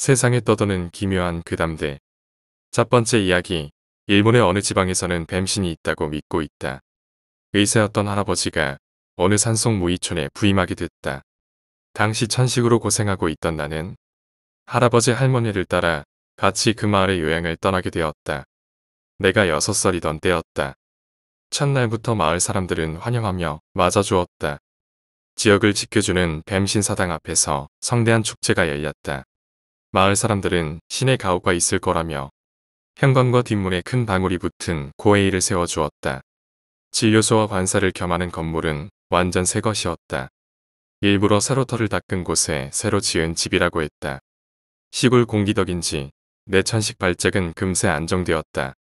세상에 떠도는 기묘한 괴담들. 그 첫 번째 이야기. 일본의 어느 지방에서는 뱀신이 있다고 믿고 있다. 의사였던 할아버지가 어느 산속 무이촌에 부임하게 됐다. 당시 천식으로 고생하고 있던 나는 할아버지 할머니를 따라 같이 그 마을의 여행을 떠나게 되었다. 내가 여섯 살이던 때였다. 첫날부터 마을 사람들은 환영하며 맞아주었다. 지역을 지켜주는 뱀신사당 앞에서 성대한 축제가 열렸다. 마을 사람들은 신의 가옥과 있을 거라며 현관과 뒷문에 큰 방울이 붙은 고에이를 세워주었다. 진료소와 관사를 겸하는 건물은 완전 새 것이었다. 일부러 새로터를 닦은 곳에 새로 지은 집이라고 했다. 시골 공기덕인지 내천식 발작은 금세 안정되었다.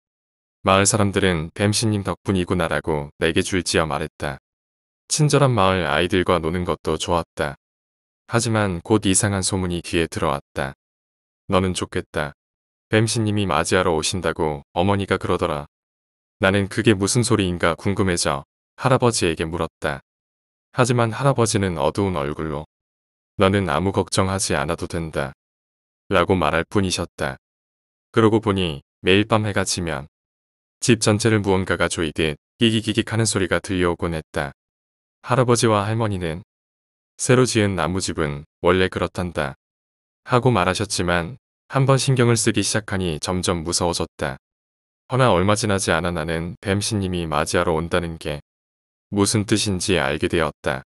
마을 사람들은 뱀신님 덕분이구나라고 내게 줄지어 말했다. 친절한 마을 아이들과 노는 것도 좋았다. 하지만 곧 이상한 소문이 귀에 들어왔다. 너는 좋겠다. 뱀씨님이 맞이하러 오신다고 어머니가 그러더라. 나는 그게 무슨 소리인가 궁금해져 할아버지에게 물었다. 하지만 할아버지는 어두운 얼굴로 너는 아무 걱정하지 않아도 된다. 라고 말할 뿐이셨다. 그러고 보니 매일 밤 해가 지면 집 전체를 무언가가 조이듯 끼기기기 하는 소리가 들려오곤 했다. 할아버지와 할머니는 새로 지은 나무집은 원래 그렇단다. 하고 말하셨지만 한번 신경을 쓰기 시작하니 점점 무서워졌다. 허나 얼마 지나지 않아 나는 뱀신님이 맞이하러 온다는 게 무슨 뜻인지 알게 되었다.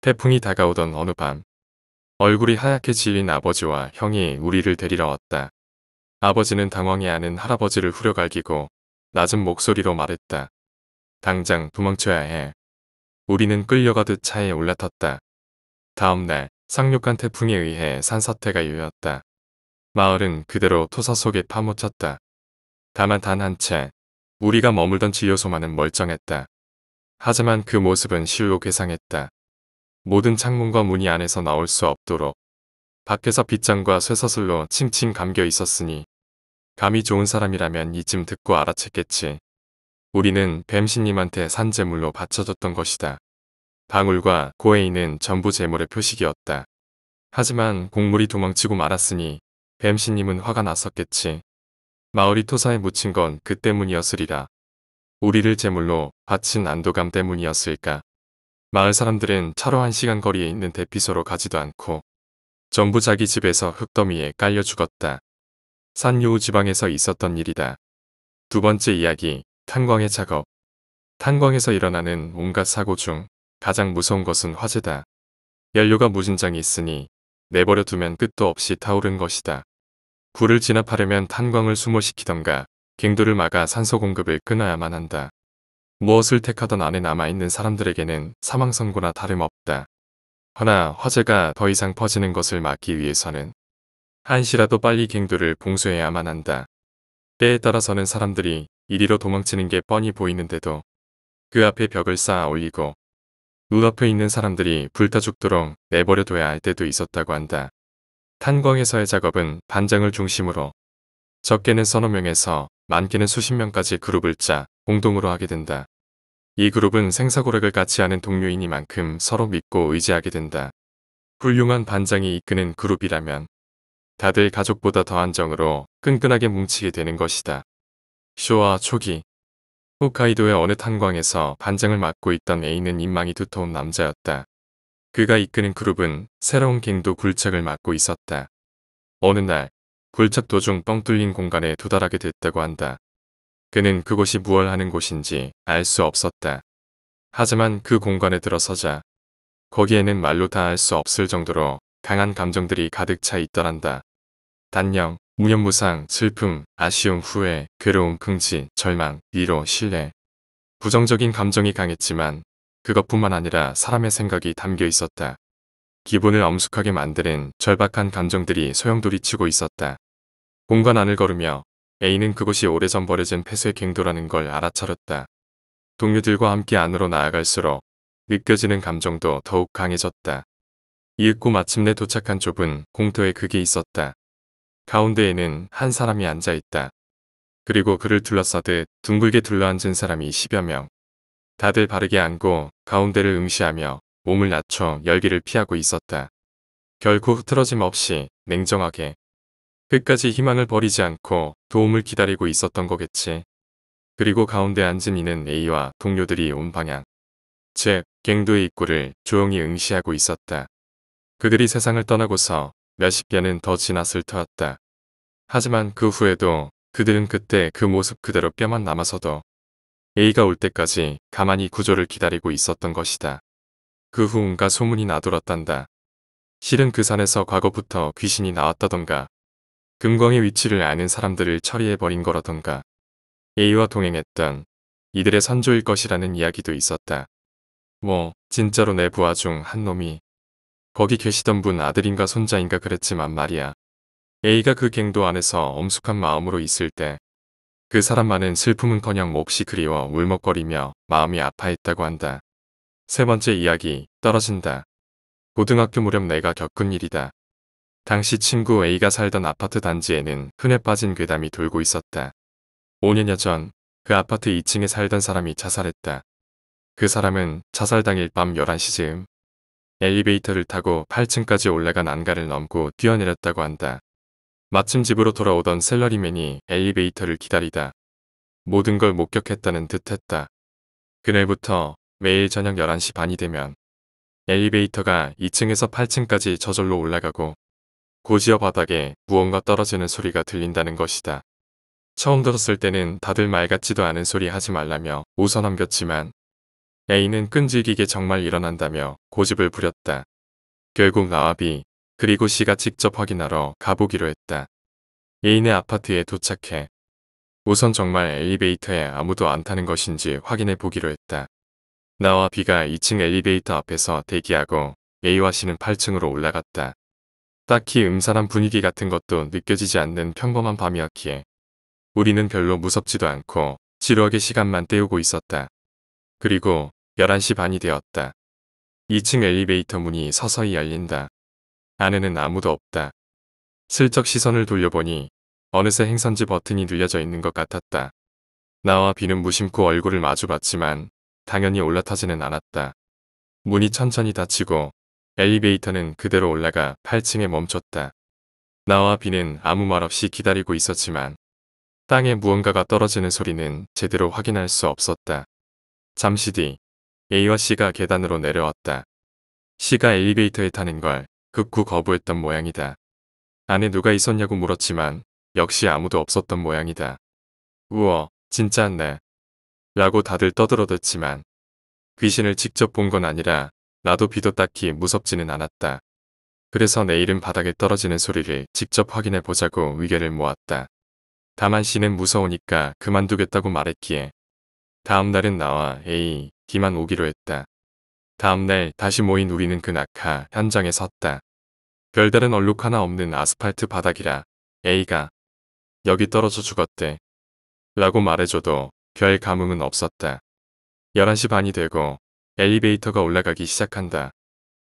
태풍이 다가오던 어느 밤 얼굴이 하얗게 질린 아버지와 형이 우리를 데리러 왔다. 아버지는 당황해하는 할아버지를 후려갈기고 낮은 목소리로 말했다. 당장 도망쳐야 해. 우리는 끌려가듯 차에 올라탔다. 다음날 상륙한 태풍에 의해 산사태가 이어졌다 마을은 그대로 토사 속에 파묻혔다. 다만 단 한 채 우리가 머물던 지효소만은 멀쩡했다. 하지만 그 모습은 실로 괴상했다. 모든 창문과 문이 안에서 나올 수 없도록 밖에서 빗장과 쇠사슬로 칭칭 감겨 있었으니 감이 좋은 사람이라면 이쯤 듣고 알아챘겠지. 우리는 뱀신님한테 산재물로 바쳐줬던 것이다. 방울과 고에이는 전부 재물의 표식이었다. 하지만 곡물이 도망치고 말았으니 뱀씨님은 화가 났었겠지. 마을이 토사에 묻힌 건 그 때문이었으리라. 우리를 제물로 바친 안도감 때문이었을까. 마을 사람들은 차로 한 시간 거리에 있는 대피소로 가지도 않고 전부 자기 집에서 흙더미에 깔려 죽었다. 산요우 지방에서 있었던 일이다. 두 번째 이야기, 탄광의 작업. 탄광에서 일어나는 온갖 사고 중 가장 무서운 것은 화재다. 연료가 무진장이 있으니 내버려 두면 끝도 없이 타오른 것이다. 불을 진압하려면 탄광을 수모시키던가 갱도를 막아 산소 공급을 끊어야만 한다. 무엇을 택하던 안에 남아있는 사람들에게는 사망 선고나 다름없다. 허나 화재가 더 이상 퍼지는 것을 막기 위해서는 한시라도 빨리 갱도를 봉쇄해야만 한다. 때에 따라서는 사람들이 이리로 도망치는 게 뻔히 보이는데도 그 앞에 벽을 쌓아 올리고 눈앞에 있는 사람들이 불타 죽도록 내버려둬야 할 때도 있었다고 한다. 탄광에서의 작업은 반장을 중심으로 적게는 서너 명에서 많게는 수십 명까지 그룹을 짜 공동으로 하게 된다. 이 그룹은 생사고락을 같이 하는 동료이니만큼 서로 믿고 의지하게 된다. 훌륭한 반장이 이끄는 그룹이라면 다들 가족보다 더안 정으로 끈끈하게 뭉치게 되는 것이다. 쇼와 초기 홋카이도의 어느 탄광에서 반장을 맡고 있던 A는 인망이 두터운 남자였다. 그가 이끄는 그룹은 새로운 갱도 굴착을 맡고 있었다. 어느 날 굴착 도중 뻥 뚫린 공간에 도달하게 됐다고 한다. 그는 그곳이 무얼 하는 곳인지 알 수 없었다. 하지만 그 공간에 들어서자 거기에는 말로 다알수 없을 정도로 강한 감정들이 가득 차 있더란다. 단령, 무념무상, 슬픔, 아쉬움, 후회, 괴로움, 긍지, 절망, 위로, 신뢰. 부정적인 감정이 강했지만 그것뿐만 아니라 사람의 생각이 담겨 있었다. 기분을 엄숙하게 만드는 절박한 감정들이 소용돌이치고 있었다. 공간 안을 걸으며 A는 그곳이 오래전 버려진 폐쇄 갱도라는 걸 알아차렸다. 동료들과 함께 안으로 나아갈수록 느껴지는 감정도 더욱 강해졌다. 이윽고 마침내 도착한 좁은 공터에 그게 있었다. 가운데에는 한 사람이 앉아 있다. 그리고 그를 둘러싸듯 둥글게 둘러앉은 사람이 1여 명. 다들 바르게 앉고 가운데를 응시하며 몸을 낮춰 열기를 피하고 있었다. 결코 흐트러짐 없이 냉정하게 끝까지 희망을 버리지 않고 도움을 기다리고 있었던 거겠지. 그리고 가운데 앉은 이는 A와 동료들이 온 방향. 즉, 갱도의 입구를 조용히 응시하고 있었다. 그들이 세상을 떠나고서 몇십 개는 더 지났을 터였다. 하지만 그 후에도 그들은 그때 그 모습 그대로 뼈만 남아서도 A가 올 때까지 가만히 구조를 기다리고 있었던 것이다. 그후온가 소문이 나돌았단다. 실은 그 산에서 과거부터 귀신이 나왔다던가 금광의 위치를 아는 사람들을 처리해버린 거라던가 A와 동행했던 이들의 선조일 것이라는 이야기도 있었다. 뭐 진짜로 내 부하 중 한 놈이 거기 계시던 분 아들인가 손자인가 그랬지만 말이야. A가 그 갱도 안에서 엄숙한 마음으로 있을 때 그 사람만은 슬픔은커녕 몹시 그리워 울먹거리며 마음이 아파했다고 한다. 세 번째 이야기 떨어진다. 고등학교 무렵 내가 겪은 일이다. 당시 친구 A가 살던 아파트 단지에는 흔해 빠진 괴담이 돌고 있었다. 5년여 전 그 아파트 2층에 살던 사람이 자살했다. 그 사람은 자살 당일 밤 11시쯤 엘리베이터를 타고 8층까지 올라간 안가를 넘고 뛰어내렸다고 한다. 마침 집으로 돌아오던 셀러리맨이 엘리베이터를 기다리다. 모든 걸 목격했다는 듯 했다. 그날부터 매일 저녁 11시 반이 되면 엘리베이터가 2층에서 8층까지 저절로 올라가고 고지어 바닥에 무언가 떨어지는 소리가 들린다는 것이다. 처음 들었을 때는 다들 말 같지도 않은 소리 하지 말라며 웃어 넘겼지만 A는 끈질기게 정말 일어난다며 고집을 부렸다. 결국 나와 B 그리고 C가 직접 확인하러 가보기로 했다. A네 아파트에 도착해 우선 정말 엘리베이터에 아무도 안 타는 것인지 확인해 보기로 했다. 나와 B가 2층 엘리베이터 앞에서 대기하고 A와 C는 8층으로 올라갔다. 딱히 음산한 분위기 같은 것도 느껴지지 않는 평범한 밤이었기에 우리는 별로 무섭지도 않고 지루하게 시간만 때우고 있었다. 그리고 11시 반이 되었다. 2층 엘리베이터 문이 서서히 열린다. 안에는 아무도 없다. 슬쩍 시선을 돌려보니 어느새 행선지 버튼이 눌려져 있는 것 같았다. 나와 비는 무심코 얼굴을 마주봤지만 당연히 올라타지는 않았다. 문이 천천히 닫히고 엘리베이터는 그대로 올라가 8층에 멈췄다. 나와 비는 아무 말 없이 기다리고 있었지만 땅에 무언가가 떨어지는 소리는 제대로 확인할 수 없었다. 잠시 뒤 A와 C가 계단으로 내려왔다. C가 엘리베이터에 타는 걸 극구 거부했던 모양이다. 안에 누가 있었냐고 물었지만 역시 아무도 없었던 모양이다. 우와, 진짜네. 안 라고 다들 떠들어댔지만 귀신을 직접 본 건 아니라 나도 비도 딱히 무섭지는 않았다. 그래서 내일은 바닥에 떨어지는 소리를 직접 확인해 보자고 의견을 모았다. 다만 씨는 무서우니까 그만두겠다고 말했기에 다음날은 나와 A, 기만 오기로 했다. 다음날 다시 모인 우리는 그 낙하 현장에 섰다. 별다른 얼룩 하나 없는 아스팔트 바닥이라 A가 여기 떨어져 죽었대. 라고 말해줘도 별 감흥은 없었다. 11시 반이 되고 엘리베이터가 올라가기 시작한다.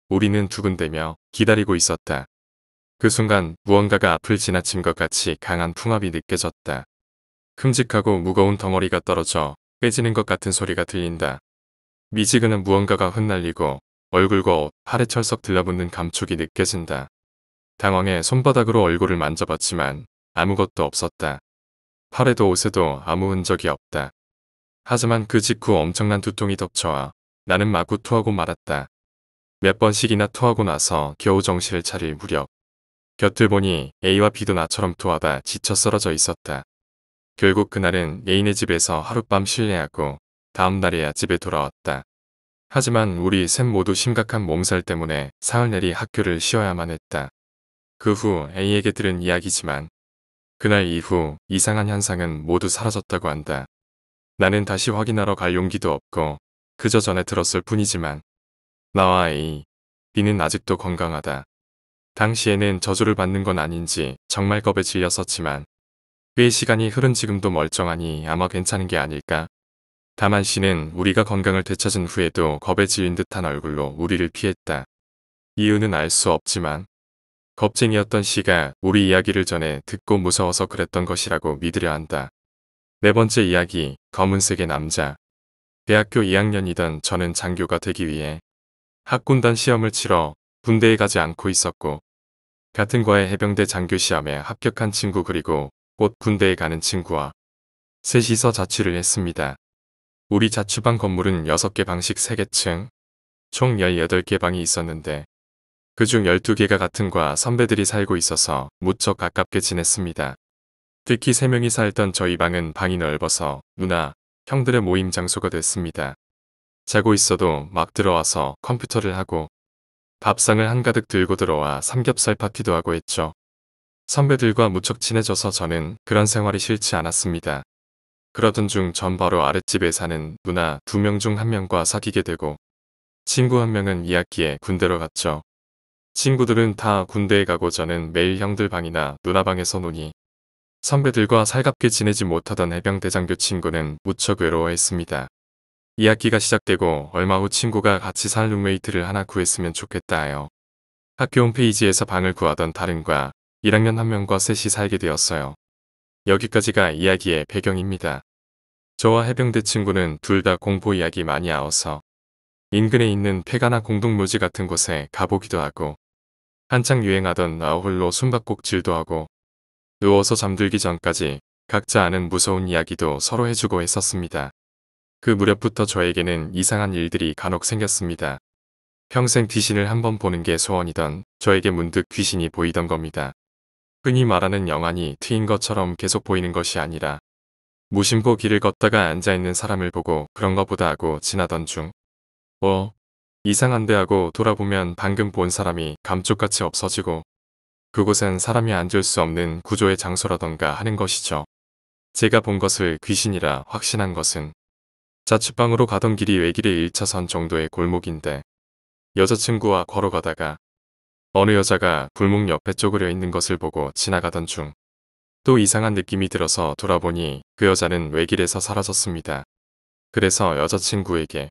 우리는 두근대며 기다리고 있었다. 그 순간 무언가가 앞을 지나친 것 같이 강한 풍압이 느껴졌다. 큼직하고 무거운 덩어리가 떨어져 빼지는 것 같은 소리가 들린다. 미지근한 무언가가 흩날리고 얼굴과 옷, 팔에 철석 들러붙는 감촉이 느껴진다. 당황해 손바닥으로 얼굴을 만져봤지만 아무것도 없었다. 팔에도 옷에도 아무 흔적이 없다. 하지만 그 직후 엄청난 두통이 덮쳐와 나는 마구 토하고 말았다. 몇 번씩이나 토하고 나서 겨우 정신을 차릴 무렵 곁을 보니 A와 B도 나처럼 토하다 지쳐 쓰러져 있었다. 결국 그날은 예인의 집에서 하룻밤 실내하고 다음 날이야 집에 돌아왔다. 하지만 우리 셋 모두 심각한 몸살 때문에 사흘 내리 학교를 쉬어야만 했다. 그 후 A에게 들은 이야기지만 그날 이후 이상한 현상은 모두 사라졌다고 한다. 나는 다시 확인하러 갈 용기도 없고 그저 전에 들었을 뿐이지만 나와 A, B는 아직도 건강하다. 당시에는 저주를 받는 건 아닌지 정말 겁에 질렸었지만 꽤 시간이 흐른 지금도 멀쩡하니 아마 괜찮은 게 아닐까 다만 씨는 우리가 건강을 되찾은 후에도 겁에 질린 듯한 얼굴로 우리를 피했다. 이유는 알 수 없지만 겁쟁이였던 씨가 우리 이야기를 전에 듣고 무서워서 그랬던 것이라고 믿으려 한다. 네 번째 이야기, 검은색의 남자. 대학교 2학년이던 저는 장교가 되기 위해 학군단 시험을 치러 군대에 가지 않고 있었고 같은 과의 해병대 장교 시험에 합격한 친구 그리고 곧 군대에 가는 친구와 셋이서 자취를 했습니다. 우리 자취방 건물은 6개 방식 3개층, 총 18개 방이 있었는데 그중 12개가 같은 과 선배들이 살고 있어서 무척 가깝게 지냈습니다. 특히 3명이 살던 저희 방은 방이 넓어서 누나, 형들의 모임 장소가 됐습니다. 자고 있어도 막 들어와서 컴퓨터를 하고 밥상을 한가득 들고 들어와 삼겹살 파티도 하고 했죠. 선배들과 무척 친해져서 저는 그런 생활이 싫지 않았습니다. 그러던 중 전 바로 아랫집에 사는 누나 두 명 중 한 명과 사귀게 되고 친구 한 명은 2학기에 군대로 갔죠. 친구들은 다 군대에 가고 저는 매일 형들 방이나 누나 방에서 노니 선배들과 살갑게 지내지 못하던 해병대장교 친구는 무척 외로워했습니다. 2학기가 시작되고 얼마 후 친구가 같이 살 룸메이트를 하나 구했으면 좋겠다 하여 학교 홈페이지에서 방을 구하던 다른과 1학년 한 명과 셋이 살게 되었어요. 여기까지가 이야기의 배경입니다. 저와 해병대 친구는 둘 다 공포 이야기 많이 아워서 인근에 있는 폐가나 공동묘지 같은 곳에 가보기도 하고 한창 유행하던 아우홀로 숨바꼭질도 하고 누워서 잠들기 전까지 각자 아는 무서운 이야기도 서로 해주고 했었습니다. 그 무렵부터 저에게는 이상한 일들이 간혹 생겼습니다. 평생 귀신을 한번 보는 게 소원이던 저에게 문득 귀신이 보이던 겁니다. 흔히 말하는 영안이 트인 것처럼 계속 보이는 것이 아니라 무심코 길을 걷다가 앉아있는 사람을 보고 그런것 보다 하고 지나던 중 어? 이상한데 하고 돌아보면 방금 본 사람이 감쪽같이 없어지고 그곳엔 사람이 앉을 수 없는 구조의 장소라던가 하는 것이죠. 제가 본 것을 귀신이라 확신한 것은 자취방으로 가던 길이 외길의 1차선 정도의 골목인데 여자친구와 걸어가다가 어느 여자가 골목 옆에 쪼그려 있는 것을 보고 지나가던 중 또 이상한 느낌이 들어서 돌아보니 그 여자는 외길에서 사라졌습니다. 그래서 여자친구에게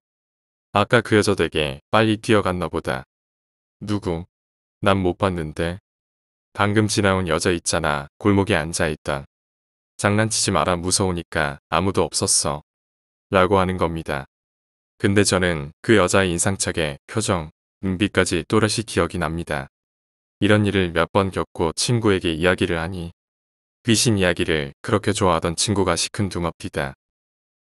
아까 그 여자 댁에 빨리 뛰어갔나 보다. 누구? 난 못 봤는데. 방금 지나온 여자 있잖아. 골목에 앉아있다. 장난치지 마라 무서우니까 아무도 없었어. 라고 하는 겁니다. 근데 저는 그 여자의 인상착의 표정, 은비까지 또렷이 기억이 납니다. 이런 일을 몇 번 겪고 친구에게 이야기를 하니 귀신 이야기를 그렇게 좋아하던 친구가 시큰둥합디다.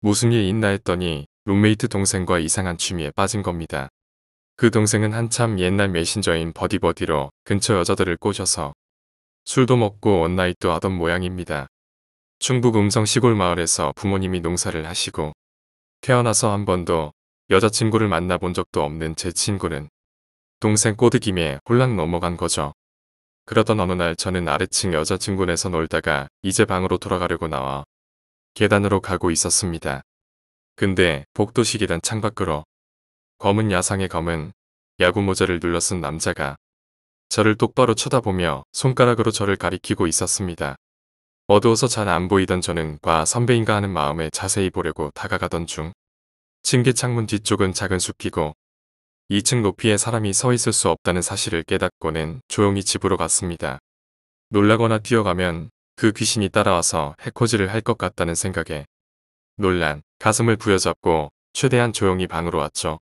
무슨 일 있나 했더니 룸메이트 동생과 이상한 취미에 빠진 겁니다. 그 동생은 한참 옛날 메신저인 버디버디로 근처 여자들을 꼬셔서 술도 먹고 원나잇도 하던 모양입니다. 충북 음성 시골 마을에서 부모님이 농사를 하시고 태어나서 한 번도 여자친구를 만나본 적도 없는 제 친구는 동생 꼬드김에 홀랑 넘어간 거죠. 그러던 어느 날 저는 아래층 여자친구네서 놀다가 이제 방으로 돌아가려고 나와 계단으로 가고 있었습니다. 근데 복도식 계단 창밖으로 검은 야상의 검은 야구모자를 눌러쓴 남자가 저를 똑바로 쳐다보며 손가락으로 저를 가리키고 있었습니다. 어두워서 잘 안 보이던 저는 과 선배인가 하는 마음에 자세히 보려고 다가가던 중 층계 창문 뒤쪽은 작은 숲이고 2층 높이에 사람이 서 있을 수 없다는 사실을 깨닫고는 조용히 집으로 갔습니다. 놀라거나 뛰어가면 그 귀신이 따라와서 해코지를 할 것 같다는 생각에 놀란 가슴을 부여잡고 최대한 조용히 방으로 왔죠.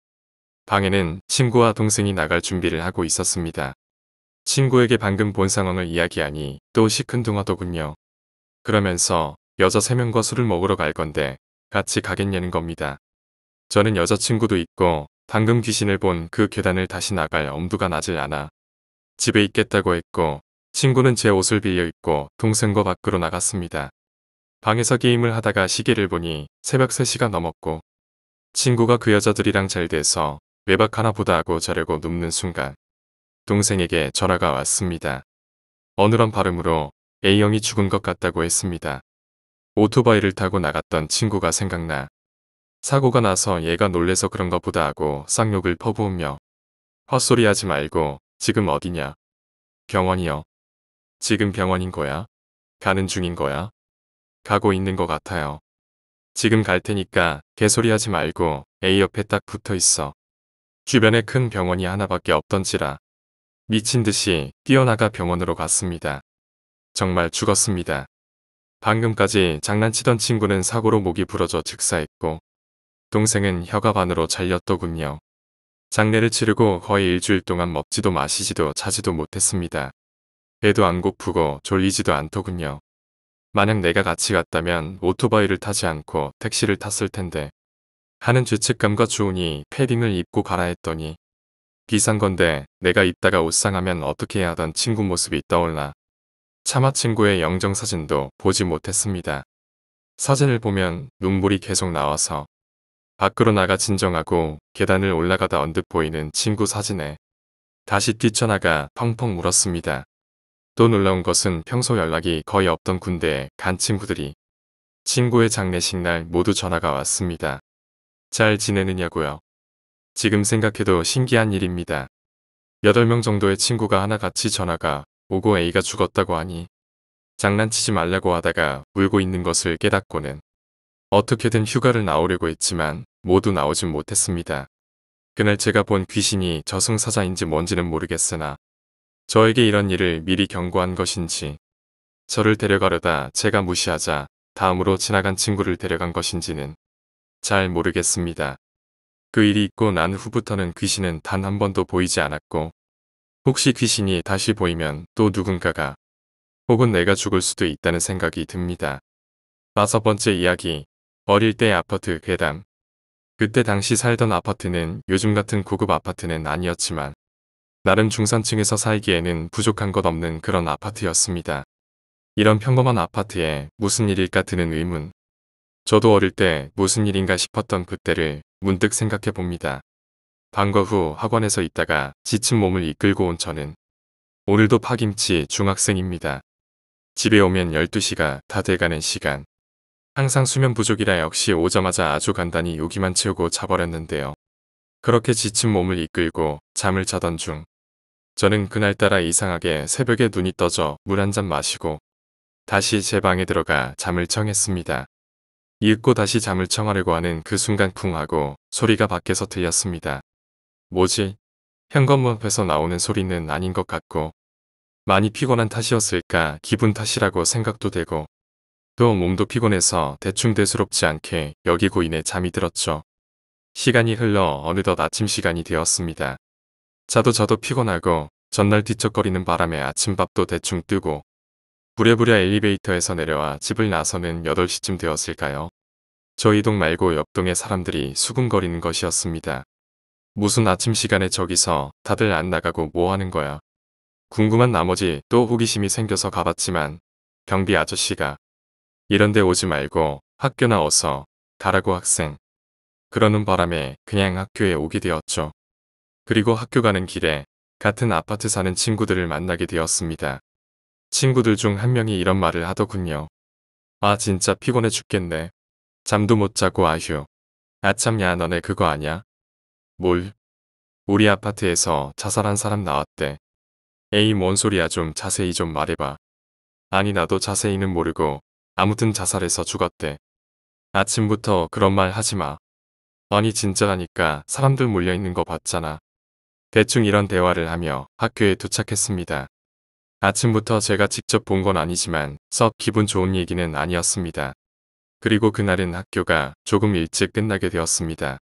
방에는 친구와 동생이 나갈 준비를 하고 있었습니다. 친구에게 방금 본 상황을 이야기하니 또 시큰둥하더군요. 그러면서 여자 3명과 술을 먹으러 갈 건데 같이 가겠냐는 겁니다. 저는 여자친구도 있고 방금 귀신을 본 그 계단을 다시 나갈 엄두가 나질 않아 집에 있겠다고 했고 친구는 제 옷을 빌려 입고 동생과 밖으로 나갔습니다. 방에서 게임을 하다가 시계를 보니 새벽 3시가 넘었고 친구가 그 여자들이랑 잘 돼서 외박 하나 보다 하고 자려고 눕는 순간 동생에게 전화가 왔습니다. 어느런 발음으로 A형이 죽은 것 같다고 했습니다. 오토바이를 타고 나갔던 친구가 생각나 사고가 나서 얘가 놀래서 그런것 보다 하고 쌍욕을 퍼부으며 헛소리 하지 말고 지금 어디냐? 병원이요. 지금 병원인 거야? 가는 중인 거야? 가고 있는 것 같아요. 지금 갈 테니까 개소리 하지 말고 A 옆에 딱 붙어 있어. 주변에 큰 병원이 하나밖에 없던지라 미친 듯이 뛰어나가 병원으로 갔습니다. 정말 죽었습니다. 방금까지 장난치던 친구는 사고로 목이 부러져 즉사했고 동생은 혀가 반으로 잘렸더군요. 장례를 치르고 거의 일주일 동안 먹지도 마시지도 자지도 못했습니다. 배도 안 고프고 졸리지도 않더군요. 만약 내가 같이 갔다면 오토바이를 타지 않고 택시를 탔을 텐데 하는 죄책감과 주운이 패딩을 입고 가라 했더니 비싼 건데 내가 입다가 옷상하면 어떻게 하던 친구 모습이 떠올라 차마 친구의 영정사진도 보지 못했습니다. 사진을 보면 눈물이 계속 나와서 밖으로 나가 진정하고 계단을 올라가다 언뜻 보이는 친구 사진에 다시 뛰쳐나가 펑펑 울었습니다. 또 놀라운 것은 평소 연락이 거의 없던 군대에 간 친구들이 친구의 장례식 날 모두 전화가 왔습니다. 잘 지내느냐고요. 지금 생각해도 신기한 일입니다. 8명 정도의 친구가 하나같이 전화가 오고 A가 죽었다고 하니 장난치지 말라고 하다가 울고 있는 것을 깨닫고는 어떻게든 휴가를 나오려고 했지만 모두 나오진 못했습니다. 그날 제가 본 귀신이 저승사자인지 뭔지는 모르겠으나 저에게 이런 일을 미리 경고한 것인지 저를 데려가려다 제가 무시하자 다음으로 지나간 친구를 데려간 것인지는 잘 모르겠습니다. 그 일이 있고 난 후부터는 귀신은 단 한 번도 보이지 않았고 혹시 귀신이 다시 보이면 또 누군가가 혹은 내가 죽을 수도 있다는 생각이 듭니다. 다섯 번째 이야기 어릴 때 아파트 괴담. 그때 당시 살던 아파트는 요즘 같은 고급 아파트는 아니었지만 나름 중산층에서 살기에는 부족한 것 없는 그런 아파트였습니다. 이런 평범한 아파트에 무슨 일일까 드는 의문. 저도 어릴 때 무슨 일인가 싶었던 그때를 문득 생각해 봅니다. 방과 후 학원에서 있다가 지친 몸을 이끌고 온 저는 오늘도 파김치 중학생입니다. 집에 오면 12시가 다 돼가는 시간. 항상 수면 부족이라 역시 오자마자 아주 간단히 요기만 채우고 자버렸는데요. 그렇게 지친 몸을 이끌고 잠을 자던 중 저는 그날따라 이상하게 새벽에 눈이 떠져 물 한 잔 마시고 다시 제 방에 들어가 잠을 청했습니다. 읽고 다시 잠을 청하려고 하는 그 순간 쿵 하고 소리가 밖에서 들렸습니다. 뭐지? 현관문 앞에서 나오는 소리는 아닌 것 같고 많이 피곤한 탓이었을까 기분 탓이라고 생각도 되고 또 몸도 피곤해서 대충 대수롭지 않게 여기고 인해 잠이 들었죠. 시간이 흘러 어느덧 아침 시간이 되었습니다. 자도 저도 피곤하고 전날 뒤척거리는 바람에 아침밥도 대충 뜨고 부랴부랴 엘리베이터에서 내려와 집을 나서는 8시쯤 되었을까요? 저희 동 말고 옆동의 사람들이 수군거리는 것이었습니다. 무슨 아침 시간에 저기서 다들 안 나가고 뭐 하는 거야. 궁금한 나머지 또 호기심이 생겨서 가봤지만 경비 아저씨가 이런데 오지 말고 학교나 어서 가라고 학생. 그러는 바람에 그냥 학교에 오게 되었죠. 그리고 학교 가는 길에 같은 아파트 사는 친구들을 만나게 되었습니다. 친구들 중 한 명이 이런 말을 하더군요. 아 진짜 피곤해 죽겠네. 잠도 못 자고 아휴. 아참 야 너네 그거 아냐? 뭘? 우리 아파트에서 자살한 사람 나왔대. 에이 뭔 소리야 좀 자세히 좀 말해봐. 아니 나도 자세히는 모르고 아무튼 자살해서 죽었대. 아침부터 그런 말 하지마. 아니 진짜라니까 사람들 몰려있는 거 봤잖아. 대충 이런 대화를 하며 학교에 도착했습니다. 아침부터 제가 직접 본 건 아니지만 썩 기분 좋은 얘기는 아니었습니다. 그리고 그날은 학교가 조금 일찍 끝나게 되었습니다.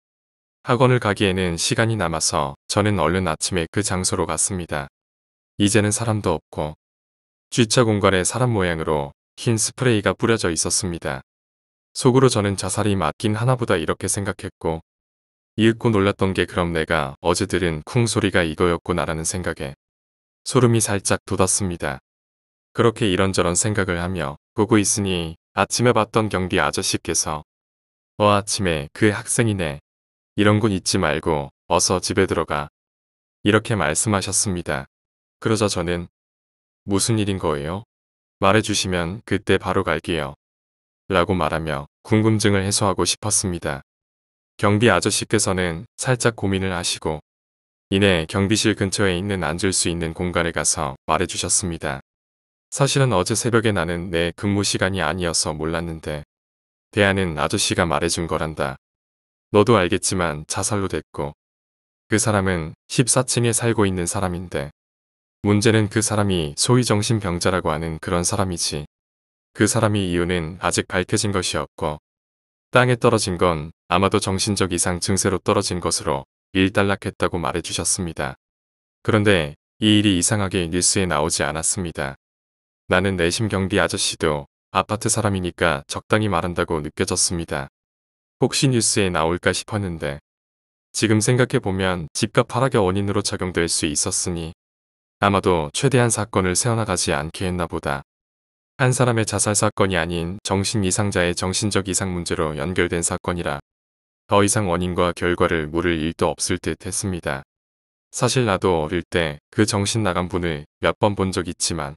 학원을 가기에는 시간이 남아서 저는 얼른 아침에 그 장소로 갔습니다. 이제는 사람도 없고 주차공간에 사람 모양으로 흰 스프레이가 뿌려져 있었습니다. 속으로 저는 자살이 맞긴 하나보다 이렇게 생각했고 이윽고 놀랐던 게 그럼 내가 어제 들은 쿵 소리가 이거였구나라는 생각에 소름이 살짝 돋았습니다. 그렇게 이런저런 생각을 하며 보고 있으니 아침에 봤던 경비 아저씨께서 어 아침에 그 학생이네 이런 건 잊지 말고 어서 집에 들어가 이렇게 말씀하셨습니다. 그러자 저는 무슨 일인 거예요? 말해주시면 그때 바로 갈게요. 라고 말하며 궁금증을 해소하고 싶었습니다. 경비 아저씨께서는 살짝 고민을 하시고 이내 경비실 근처에 있는 앉을 수 있는 공간에 가서 말해주셨습니다. 사실은 어제 새벽에 나는 내 근무 시간이 아니어서 몰랐는데 대안은 아저씨가 말해준 거란다. 너도 알겠지만 자살로 됐고 그 사람은 14층에 살고 있는 사람인데 문제는 그 사람이 소위 정신병자라고 하는 그런 사람이지. 그 사람이 이유는 아직 밝혀진 것이 없고 땅에 떨어진 건 아마도 정신적 이상 증세로 떨어진 것으로 일단락했다고 말해주셨습니다. 그런데 이 일이 이상하게 뉴스에 나오지 않았습니다. 나는 내심 경비 아저씨도 아파트 사람이니까 적당히 말한다고 느껴졌습니다. 혹시 뉴스에 나올까 싶었는데 지금 생각해보면 집값 하락의 원인으로 작용될 수 있었으니 아마도 최대한 사건을 세워나가지 않게 했나 보다. 한 사람의 자살 사건이 아닌 정신 이상자의 정신적 이상 문제로 연결된 사건이라 더 이상 원인과 결과를 물을 일도 없을 듯 했습니다. 사실 나도 어릴 때 그 정신 나간 분을 몇 번 본 적 있지만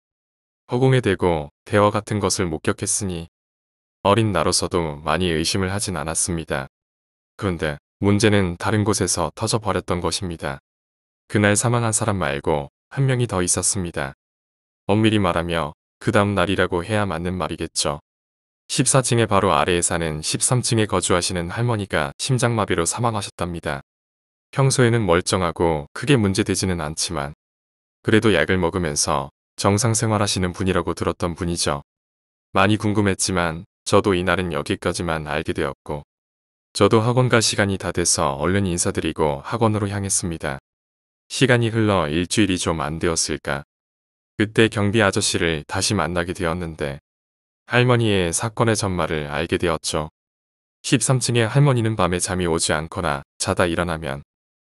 허공에 대고 대화 같은 것을 목격했으니 어린 나로서도 많이 의심을 하진 않았습니다. 그런데 문제는 다른 곳에서 터져버렸던 것입니다. 그날 사망한 사람 말고 한 명이 더 있었습니다. 엄밀히 말하며 그 다음 날이라고 해야 맞는 말이겠죠. 1 4층에 바로 아래에 사는 13층에 거주하시는 할머니가 심장마비로 사망하셨답니다. 평소에는 멀쩡하고 크게 문제되지는 않지만 그래도 약을 먹으면서 정상 생활하시는 분이라고 들었던 분이죠. 많이 궁금했지만 저도 이날은 여기까지만 알게 되었고 저도 학원 갈 시간이 다 돼서 얼른 인사드리고 학원으로 향했습니다. 시간이 흘러 일주일이 좀 안 되었을까. 그때 경비 아저씨를 다시 만나게 되었는데 할머니의 사건의 전말을 알게 되었죠. 13층의 할머니는 밤에 잠이 오지 않거나 자다 일어나면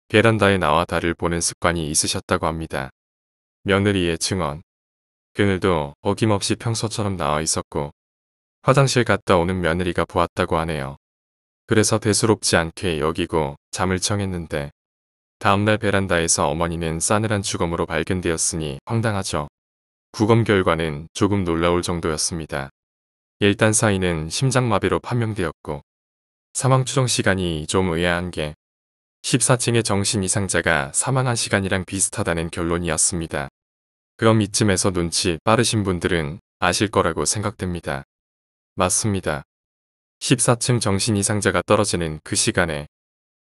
베란다에 나와 달을 보는 습관이 있으셨다고 합니다. 며느리의 증언. 그늘도 어김없이 평소처럼 나와 있었고 화장실 갔다 오는 며느리가 보았다고 하네요. 그래서 대수롭지 않게 여기고 잠을 청했는데 다음날 베란다에서 어머니는 싸늘한 죽음으로 발견되었으니 황당하죠. 구검 결과는 조금 놀라울 정도였습니다. 일단 사인은 심장마비로 판명되었고 사망 추정 시간이 좀 의아한 게 14층의 정신 이상자가 사망한 시간이랑 비슷하다는 결론이었습니다. 그럼 이쯤에서 눈치 빠르신 분들은 아실 거라고 생각됩니다. 맞습니다. 14층 정신 이상자가 떨어지는 그 시간에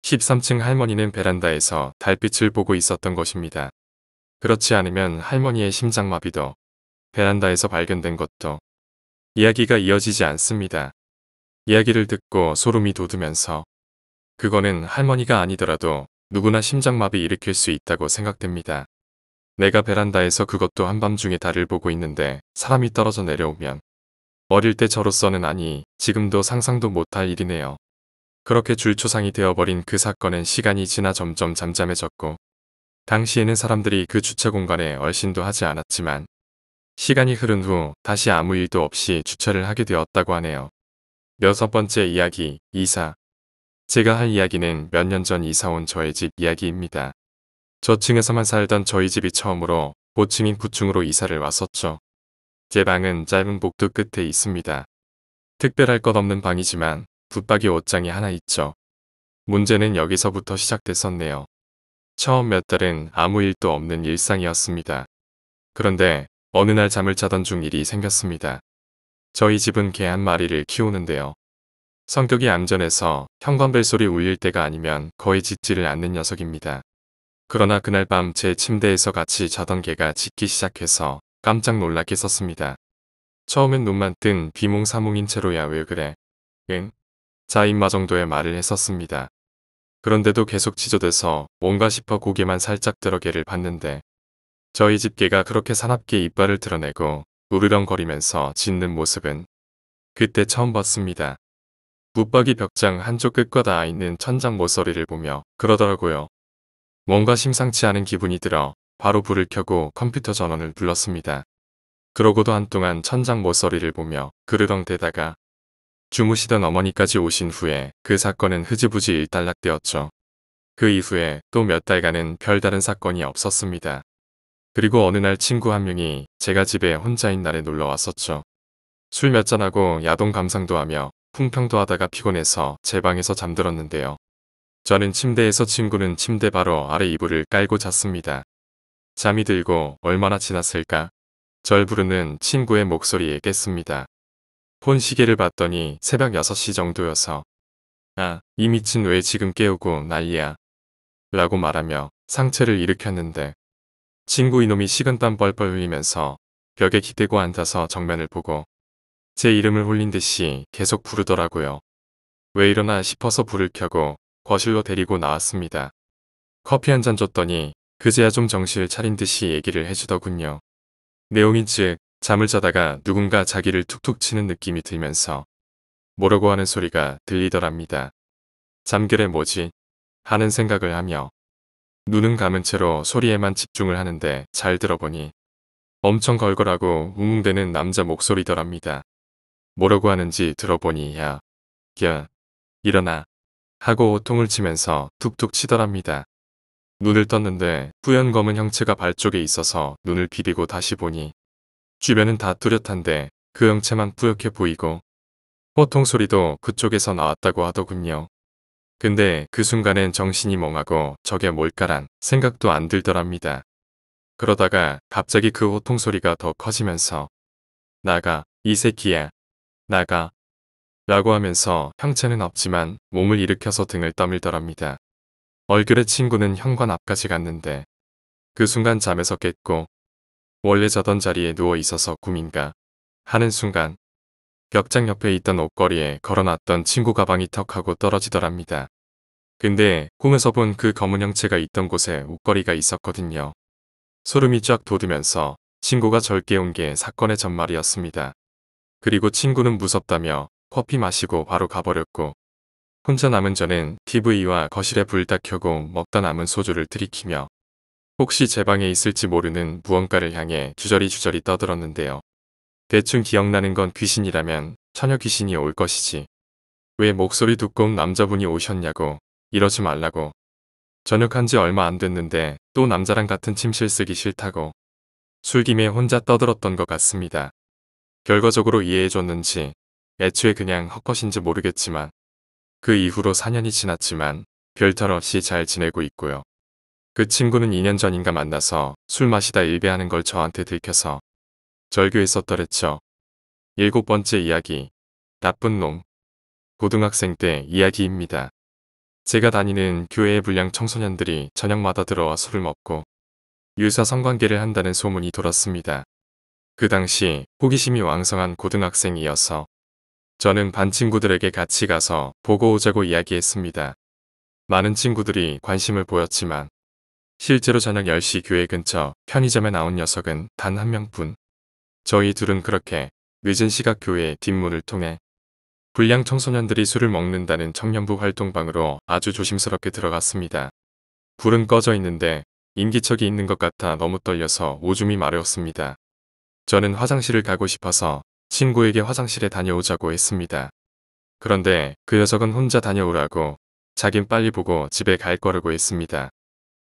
13층 할머니는 베란다에서 달빛을 보고 있었던 것입니다. 그렇지 않으면 할머니의 심장마비도 베란다에서 발견된 것도 이야기가 이어지지 않습니다. 이야기를 듣고 소름이 돋으면서 그거는 할머니가 아니더라도 누구나 심장마비 일으킬 수 있다고 생각됩니다. 내가 베란다에서 그것도 한밤중에 달을 보고 있는데 사람이 떨어져 내려오면 어릴 때 저로서는 아니 지금도 상상도 못할 일이네요. 그렇게 줄초상이 되어버린 그 사건은 시간이 지나 점점 잠잠해졌고 당시에는 사람들이 그 주차 공간에 얼씬도 하지 않았지만 시간이 흐른 후 다시 아무 일도 없이 주차를 하게 되었다고 하네요. 여섯 번째 이야기, 이사. 제가 할 이야기는 몇 년 전 이사 온 저의 집 이야기입니다. 저층에서만 살던 저희 집이 처음으로 고층인 9층으로 이사를 왔었죠. 제 방은 짧은 복도 끝에 있습니다. 특별할 것 없는 방이지만 붙박이 옷장이 하나 있죠. 문제는 여기서부터 시작됐었네요. 처음 몇 달은 아무 일도 없는 일상이었습니다. 그런데 어느 날 잠을 자던 중 일이 생겼습니다. 저희 집은 개 한 마리를 키우는데요. 성격이 암전해서 현관벨 소리 울릴 때가 아니면 거의 짖지를 않는 녀석입니다. 그러나 그날 밤 제 침대에서 같이 자던 개가 짖기 시작해서 깜짝 놀라겠었습니다 처음엔 눈만 뜬 비몽사몽인 채로야 왜 그래? 응? 자인마 정도의 말을 했었습니다. 그런데도 계속 지저돼서 뭔가 싶어 고개만 살짝 들어개를 봤는데 저희 집게가 그렇게 사납게 이빨을 드러내고 우르렁거리면서 짖는 모습은 그때 처음 봤습니다. 붙박이 벽장 한쪽 끝과 닿아 있는 천장 모서리를 보며 그러더라고요. 뭔가 심상치 않은 기분이 들어 바로 불을 켜고 컴퓨터 전원을 불렀습니다. 그러고도 한동안 천장 모서리를 보며 그르렁대다가 주무시던 어머니까지 오신 후에 그 사건은 흐지부지 일단락되었죠. 그 이후에 또 몇 달간은 별다른 사건이 없었습니다. 그리고 어느 날 친구 한 명이 제가 집에 혼자인 날에 놀러 왔었죠. 술 몇 잔하고 야동 감상도 하며 풍평도 하다가 피곤해서 제 방에서 잠들었는데요. 저는 침대에서 친구는 침대 바로 아래 이불을 깔고 잤습니다. 잠이 들고 얼마나 지났을까? 절 부르는 친구의 목소리에 깼습니다. 폰시계를 봤더니 새벽 6시 정도여서 아, 이 미친 왜 지금 깨우고 난리야 라고 말하며 상체를 일으켰는데 친구 이놈이 식은땀 뻘뻘 흘리면서 벽에 기대고 앉아서 정면을 보고 제 이름을 홀린 듯이 계속 부르더라고요. 왜 이러나 싶어서 불을 켜고 거실로 데리고 나왔습니다. 커피 한 잔 줬더니 그제야 좀 정신을 차린 듯이 얘기를 해주더군요. 내용인 즉 잠을 자다가 누군가 자기를 툭툭 치는 느낌이 들면서 뭐라고 하는 소리가 들리더랍니다. 잠결에 뭐지? 하는 생각을 하며 눈은 감은 채로 소리에만 집중을 하는데 잘 들어보니 엄청 걸걸하고 웅웅대는 남자 목소리더랍니다. 뭐라고 하는지 들어보니 야, 야, 일어나 하고 통을 치면서 툭툭 치더랍니다. 눈을 떴는데 뿌연 검은 형체가 발 쪽에 있어서 눈을 비비고 다시 보니 주변은 다 뚜렷한데 그형체만 뿌옇게 보이고 호통 소리도 그쪽에서 나왔다고 하더군요. 근데 그 순간엔 정신이 멍하고 저게 뭘까란 생각도 안 들더랍니다. 그러다가 갑자기 그 호통 소리가 더 커지면서 나가 이 새끼야 나가 라고 하면서 형체는 없지만 몸을 일으켜서 등을 떠밀더랍니다. 얼굴의 친구는 현관 앞까지 갔는데 그 순간 잠에서 깼고 원래 자던 자리에 누워 있어서 꿈인가 하는 순간 벽장 옆에 있던 옷걸이에 걸어놨던 친구 가방이 턱하고 떨어지더랍니다. 근데 꿈에서 본 그 검은 형체가 있던 곳에 옷걸이가 있었거든요. 소름이 쫙 돋으면서 친구가 절 깨운 게 사건의 전말이었습니다. 그리고 친구는 무섭다며 커피 마시고 바로 가버렸고 혼자 남은 저는 TV와 거실에 불다 켜고 먹다 남은 소주를 들이키며 혹시 제 방에 있을지 모르는 무언가를 향해 주저리주저리 떠들었는데요. 대충 기억나는 건 귀신이라면 처녀 귀신이 올 것이지. 왜 목소리 두꺼운 남자분이 오셨냐고 이러지 말라고. 전역한 지 얼마 안 됐는데 또 남자랑 같은 침실 쓰기 싫다고. 술김에 혼자 떠들었던 것 같습니다. 결과적으로 이해해줬는지 애초에 그냥 헛것인지 모르겠지만 그 이후로 4년이 지났지만 별탈 없이 잘 지내고 있고요. 그 친구는 2년 전인가 만나서 술 마시다 일배하는 걸 저한테 들켜서 절교했었더랬죠. 일곱 번째 이야기. 나쁜 놈. 고등학생 때 이야기입니다. 제가 다니는 교회의 불량 청소년들이 저녁마다 들어와 술을 먹고 유사 성관계를 한다는 소문이 돌았습니다. 그 당시 호기심이 왕성한 고등학생이어서 저는 반 친구들에게 같이 가서 보고 오자고 이야기했습니다. 많은 친구들이 관심을 보였지만 실제로 저녁 10시 교회 근처 편의점에 나온 녀석은 단 한 명뿐. 저희 둘은 그렇게 늦은 시각 교회의 뒷문을 통해 불량 청소년들이 술을 먹는다는 청년부 활동방으로 아주 조심스럽게 들어갔습니다. 불은 꺼져 있는데 인기척이 있는 것 같아 너무 떨려서 오줌이 마려웠습니다. 저는 화장실을 가고 싶어서 친구에게 화장실에 다녀오자고 했습니다. 그런데 그 녀석은 혼자 다녀오라고 자긴 빨리 보고 집에 갈 거라고 했습니다.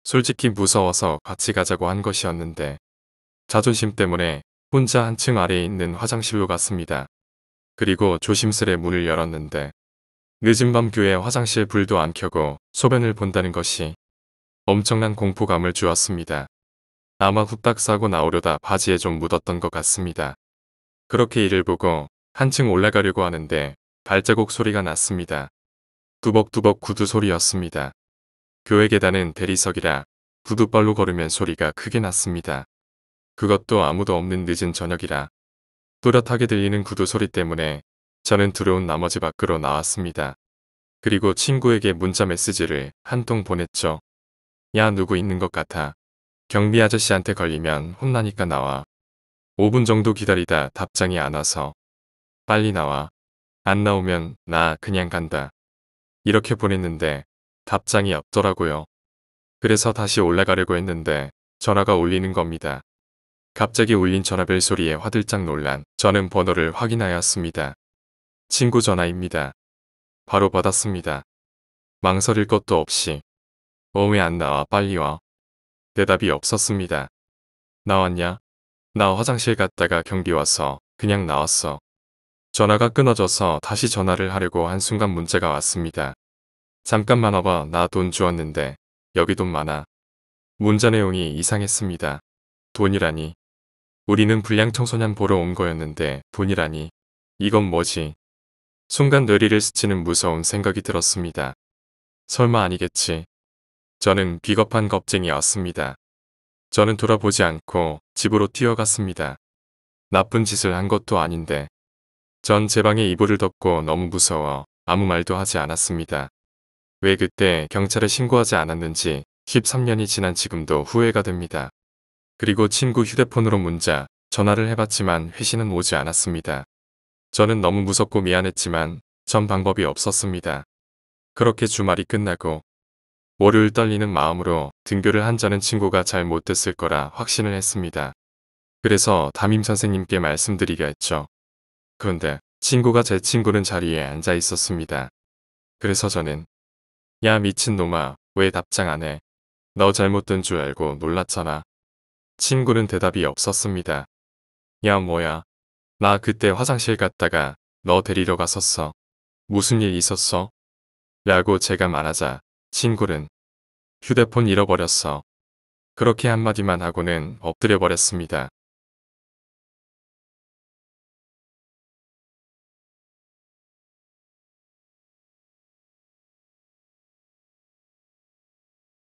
솔직히 무서워서 같이 가자고 한 것이었는데 자존심 때문에 혼자 한 층 아래에 있는 화장실로 갔습니다. 그리고 조심스레 문을 열었는데 늦은 밤 교회 화장실 불도 안 켜고 소변을 본다는 것이 엄청난 공포감을 주었습니다. 아마 후딱 싸고 나오려다 바지에 좀 묻었던 것 같습니다. 그렇게 이를 보고 한 층 올라가려고 하는데 발자국 소리가 났습니다. 두벅두벅 구두 소리였습니다. 교회 계단은 대리석이라 구두발로 걸으면 소리가 크게 났습니다. 그것도 아무도 없는 늦은 저녁이라 또렷하게 들리는 구두 소리 때문에 저는 두려운 나머지 밖으로 나왔습니다. 그리고 친구에게 문자 메시지를 한 통 보냈죠. 야 누구 있는 것 같아. 경비 아저씨한테 걸리면 혼나니까 나와. 5분 정도 기다리다 답장이 안 와서 빨리 나와. 안 나오면 나 그냥 간다. 이렇게 보냈는데 답장이 없더라고요. 그래서 다시 올라가려고 했는데 전화가 울리는 겁니다. 갑자기 울린 전화벨 소리에 화들짝 놀란 저는 번호를 확인하였습니다. 친구 전화입니다. 바로 받았습니다. 망설일 것도 없이 어왜 안 나와 빨리 와. 대답이 없었습니다. 나왔냐? 나 화장실 갔다가 경비 와서 그냥 나왔어. 전화가 끊어져서 다시 전화를 하려고 한순간 문자가 왔습니다. 잠깐만 와봐 나 돈 주었는데 여기 돈 많아. 문자 내용이 이상했습니다. 돈이라니. 우리는 불량 청소년 보러 온 거였는데 돈이라니. 이건 뭐지? 순간 뇌리를 스치는 무서운 생각이 들었습니다. 설마 아니겠지. 저는 비겁한 겁쟁이였습니다. 저는 돌아보지 않고 집으로 뛰어갔습니다. 나쁜 짓을 한 것도 아닌데. 전 제 방에 이불을 덮고 너무 무서워 아무 말도 하지 않았습니다. 왜 그때 경찰에 신고하지 않았는지 13년이 지난 지금도 후회가 됩니다. 그리고 친구 휴대폰으로 문자, 전화를 해봤지만 회신은 오지 않았습니다. 저는 너무 무섭고 미안했지만 전 방법이 없었습니다. 그렇게 주말이 끝나고 월요일 떨리는 마음으로 등교를 한자는 친구가 잘 못됐을 거라 확신을 했습니다. 그래서 담임 선생님께 말씀드리려 했죠. 그런데 친구가 제 친구는 자리에 앉아 있었습니다. 그래서 저는 야 미친놈아 왜 답장 안해 너 잘못된 줄 알고 놀랐잖아 친구는 대답이 없었습니다 야 뭐야 나 그때 화장실 갔다가 너 데리러 갔었어 무슨 일 있었어 라고 제가 말하자 친구는 휴대폰 잃어버렸어 그렇게 한마디만 하고는 엎드려 버렸습니다